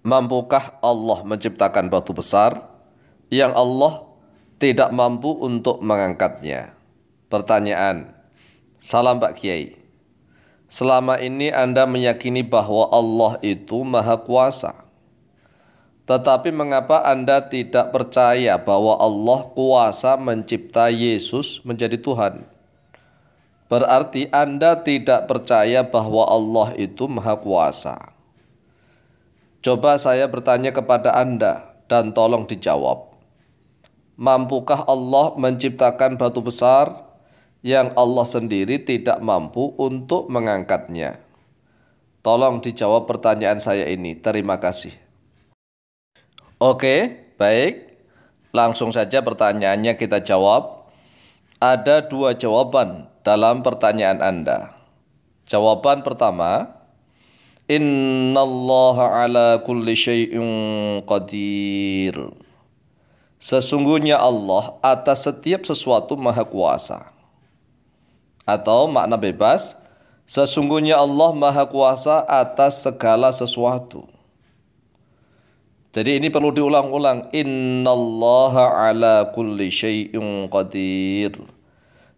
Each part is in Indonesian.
Mampukah Allah menciptakan batu besar yang Allah tidak mampu untuk mengangkatnya? Pertanyaan. Salam Pak Kiai. Selama ini Anda meyakini bahwa Allah itu maha kuasa. Tetapi mengapa Anda tidak percaya bahwa Allah kuasa mencipta Yesus menjadi Tuhan? Berarti Anda tidak percaya bahwa Allah itu maha kuasa. Coba saya bertanya kepada Anda dan tolong dijawab. Mampukah Allah menciptakan batu besar yang Allah sendiri tidak mampu untuk mengangkatnya? Tolong dijawab pertanyaan saya ini. Terima kasih. Oke, baik. Langsung saja pertanyaannya kita jawab. Ada dua jawaban dalam pertanyaan Anda. Jawaban pertama, Innallaha ala kulli syai'in qadir. Sesungguhnya Allah atas setiap sesuatu maha kuasa. Atau makna bebas, sesungguhnya Allah maha kuasa atas segala sesuatu. Jadi ini perlu diulang-ulang. Innallaha ala kulli syai'in qadir.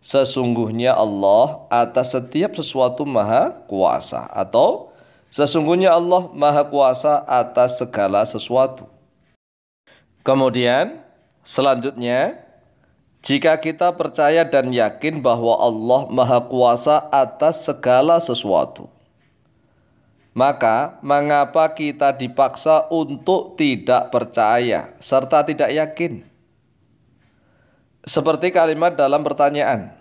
Sesungguhnya Allah atas setiap sesuatu maha kuasa atau Sesungguhnya Allah Maha Kuasa atas segala sesuatu. Kemudian, selanjutnya, jika kita percaya dan yakin bahwa Allah Maha Kuasa atas segala sesuatu, maka mengapa kita dipaksa untuk tidak percaya serta tidak yakin? Seperti kalimat dalam pertanyaan.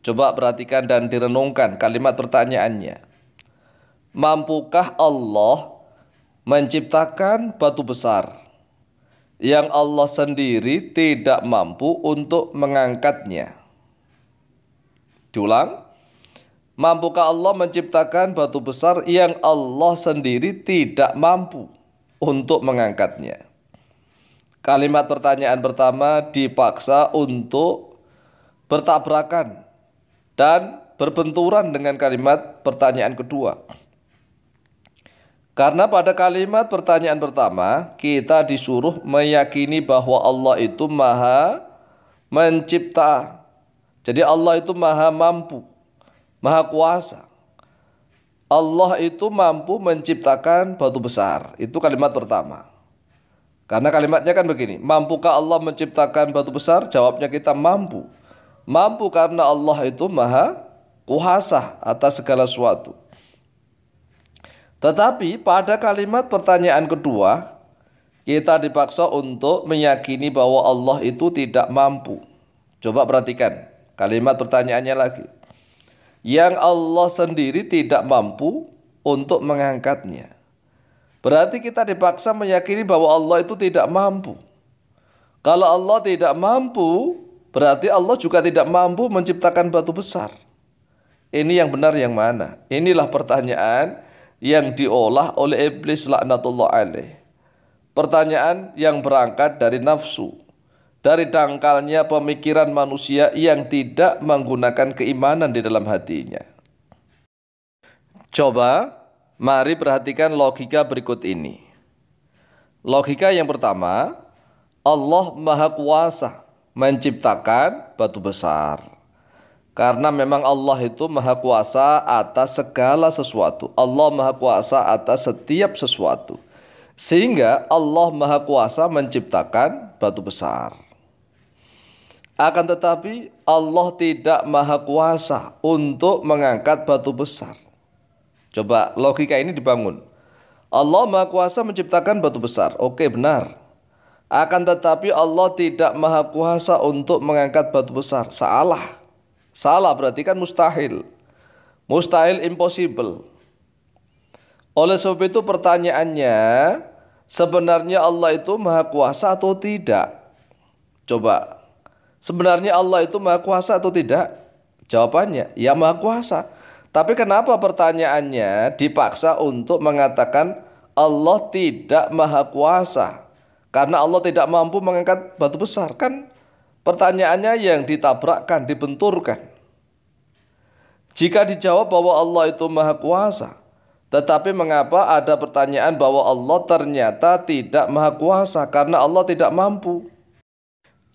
Coba perhatikan dan direnungkan kalimat pertanyaannya mampukah Allah menciptakan batu besar yang Allah sendiri tidak mampu untuk mengangkatnya? Diulang, mampukah Allah menciptakan batu besar yang Allah sendiri tidak mampu untuk mengangkatnya? Kalimat pertanyaan pertama dipaksa untuk bertabrakan dan berbenturan dengan kalimat pertanyaan kedua karena pada kalimat pertanyaan pertama, kita disuruh meyakini bahwa Allah itu maha mencipta. Jadi Allah itu maha mampu, maha kuasa. Allah itu mampu menciptakan batu besar. Itu kalimat pertama. Karena kalimatnya kan begini, mampukah Allah menciptakan batu besar? Jawabnya kita mampu. Mampu karena Allah itu maha kuasa atas segala sesuatu. Tetapi pada kalimat pertanyaan kedua, kita dipaksa untuk meyakini bahwa Allah itu tidak mampu. Coba perhatikan kalimat pertanyaannya lagi. Yang Allah sendiri tidak mampu untuk mengangkatnya. Berarti kita dipaksa meyakini bahwa Allah itu tidak mampu. Kalau Allah tidak mampu, berarti Allah juga tidak mampu menciptakan batu besar. Ini yang benar yang mana? Inilah pertanyaan yang diolah oleh iblis laknatullah alaih. Pertanyaan yang berangkat dari nafsu, dari dangkalnya pemikiran manusia yang tidak menggunakan keimanan di dalam hatinya. Coba, mari perhatikan logika berikut ini. Logika yang pertama, Allah Maha Kuasa menciptakan batu besar. Karena memang Allah itu maha kuasa atas segala sesuatu. Allah maha kuasa atas setiap sesuatu. Sehingga Allah maha kuasa menciptakan batu besar. Akan tetapi Allah tidak maha kuasa untuk mengangkat batu besar. Coba logika ini dibangun. Allah maha kuasa menciptakan batu besar. Oke benar. Akan tetapi Allah tidak maha kuasa untuk mengangkat batu besar. Salah. Salah berarti kan mustahil. Mustahil impossible. Oleh sebab itu pertanyaannya, sebenarnya Allah itu maha kuasa atau tidak? Coba. Sebenarnya Allah itu maha kuasa atau tidak? Jawabannya, ya maha kuasa. Tapi kenapa pertanyaannya dipaksa untuk mengatakan Allah tidak maha kuasa? Karena Allah tidak mampu mengangkat batu besar kan? Pertanyaannya yang ditabrakkan, dibenturkan. Jika dijawab bahwa Allah itu maha kuasa, tetapi mengapa ada pertanyaan bahwa Allah ternyata tidak maha kuasa karena Allah tidak mampu?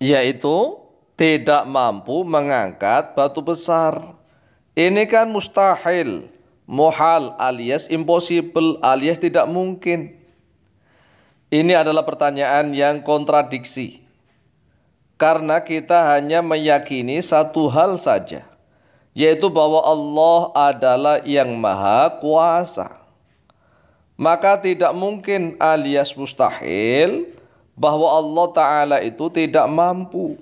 Yaitu tidak mampu mengangkat batu besar. Ini kan mustahil, muhal alias impossible alias tidak mungkin. Ini adalah pertanyaan yang kontradiksi karena kita hanya meyakini satu hal saja, yaitu bahwa Allah adalah yang Maha Kuasa. Maka tidak mungkin alias mustahil bahwa Allah Ta'ala itu tidak mampu.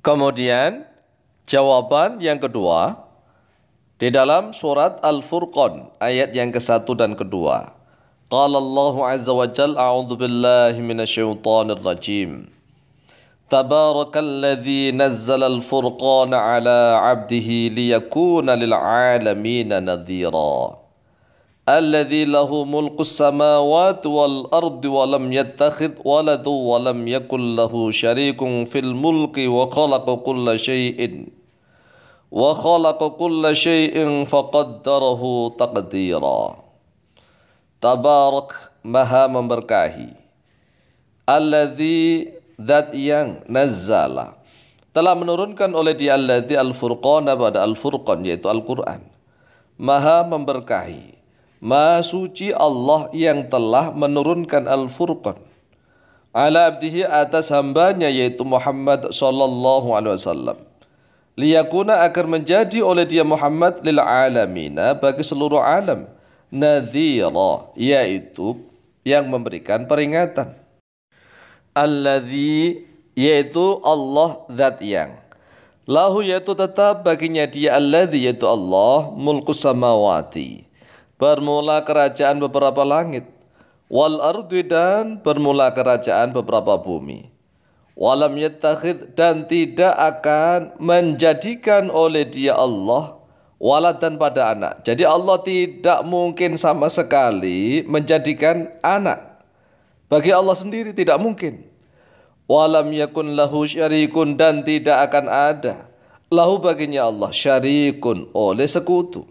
Kemudian, jawaban yang kedua di dalam surat Al-Furqan ayat yang ke-1 dan kedua. Qala Allahu Azza wa Jalla a'udzu billahi minasyaitonir rajim. تبارك الذي نزل الفرقان على عبده ليكون للعالمين نذيرا الذي له ملك السماوات والأرض ولم يتخذ ولد ولم يكن له شريك في الملك وخلق كل شيء وخلق كل شيء فقدره تقديرا تبارك مهام مركاهي الذي zat yang nazala telah menurunkan oleh dia alladzi al-furqana pada al-furqan yaitu Al-Qur'an maha memberkahi maha suci Allah yang telah menurunkan al-furqan ala abdihi atas hambanya yaitu Muhammad sallallahu alaihi wasallam liyakuna agar menjadi oleh dia Muhammad lil alamina bagi seluruh alam nadhira yaitu yang memberikan peringatan alladzi yaitu Allah zat yang lahu yaitu tetap baginya dia alladzi yaitu Allah mulku samawati bermula kerajaan beberapa langit wal ardi dan bermula kerajaan beberapa bumi walam yattakhid dan tidak akan menjadikan oleh dia Allah walad dan pada anak jadi Allah tidak mungkin sama sekali menjadikan anak bagi Allah sendiri tidak mungkin. Walam yakun lahu syarikun dan tidak akan ada lahu baginya Allah syarikun oleh sekutu.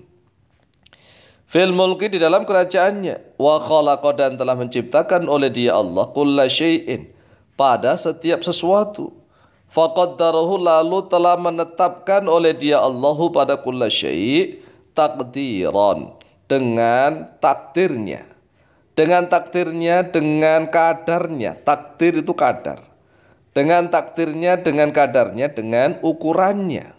Fil mulki di dalam kerajaannya wa khalaqa dan telah menciptakan oleh dia Allah kulla syai'in pada setiap sesuatu. Faqaddarahu lalu telah menetapkan oleh dia Allahu pada kulla syai' takdiran dengan takdirnya dengan takdirnya dengan kadarnya takdir itu kadar dengan takdirnya dengan kadarnya dengan ukurannya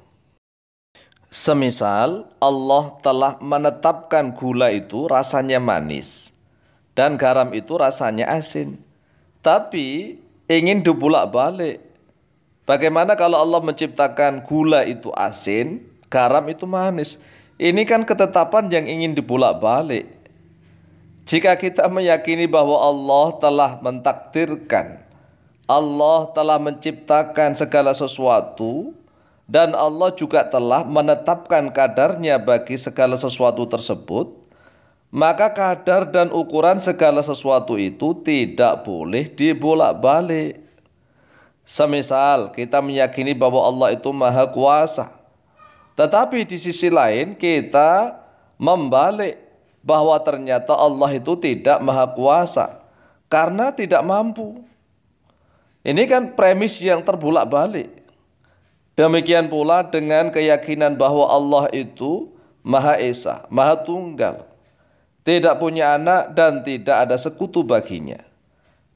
semisal Allah telah menetapkan gula itu rasanya manis dan garam itu rasanya asin tapi ingin dibulak-balik Bagaimana kalau Allah menciptakan gula itu asin, garam itu manis? Ini kan ketetapan yang ingin dibulak-balik. Jika kita meyakini bahwa Allah telah mentakdirkan, Allah telah menciptakan segala sesuatu, dan Allah juga telah menetapkan kadarnya bagi segala sesuatu tersebut, maka kadar dan ukuran segala sesuatu itu tidak boleh dibolak-balik. Semisal kita meyakini bahwa Allah itu Maha Kuasa, tetapi di sisi lain kita membalik bahwa ternyata Allah itu tidak maha kuasa karena tidak mampu. Ini kan premis yang terbulak balik Demikian pula dengan keyakinan bahwa Allah itu Maha Esa, Maha Tunggal, tidak punya anak dan tidak ada sekutu baginya.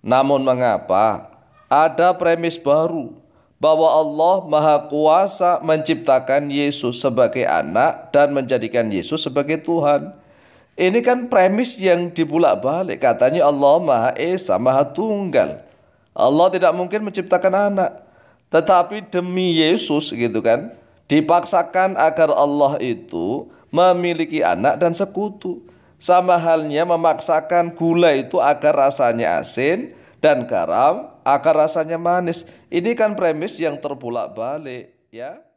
Namun mengapa ada premis baru bahwa Allah Maha Kuasa menciptakan Yesus sebagai anak dan menjadikan Yesus sebagai Tuhan? Ini kan premis yang dibulak balik. Katanya Allah Maha Esa, Maha Tunggal. Allah tidak mungkin menciptakan anak. Tetapi demi Yesus gitu kan. Dipaksakan agar Allah itu memiliki anak dan sekutu. Sama halnya memaksakan gula itu agar rasanya asin dan garam agar rasanya manis. Ini kan premis yang terbulak balik ya.